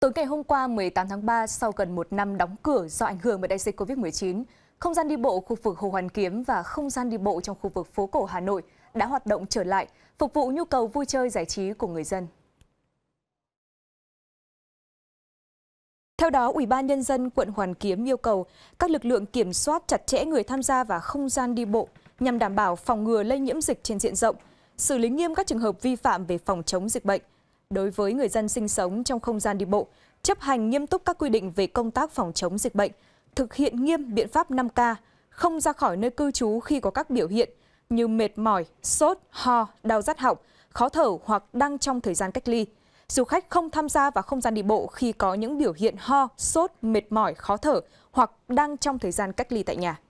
Tối ngày hôm qua 18 tháng 3, sau gần một năm đóng cửa do ảnh hưởng bởi đại dịch COVID-19, không gian đi bộ khu vực Hồ Hoàn Kiếm và không gian đi bộ trong khu vực phố cổ Hà Nội đã hoạt động trở lại, phục vụ nhu cầu vui chơi giải trí của người dân. Theo đó, Ủy ban Nhân dân quận Hoàn Kiếm yêu cầu các lực lượng kiểm soát chặt chẽ người tham gia và không gian đi bộ nhằm đảm bảo phòng ngừa lây nhiễm dịch trên diện rộng, xử lý nghiêm các trường hợp vi phạm về phòng chống dịch bệnh – đối với người dân sinh sống trong không gian đi bộ, chấp hành nghiêm túc các quy định về công tác phòng chống dịch bệnh, thực hiện nghiêm biện pháp 5K, không ra khỏi nơi cư trú khi có các biểu hiện như mệt mỏi, sốt, ho, đau rát họng, khó thở hoặc đang trong thời gian cách ly. Du khách không tham gia vào không gian đi bộ khi có những biểu hiện ho, sốt, mệt mỏi, khó thở hoặc đang trong thời gian cách ly tại nhà.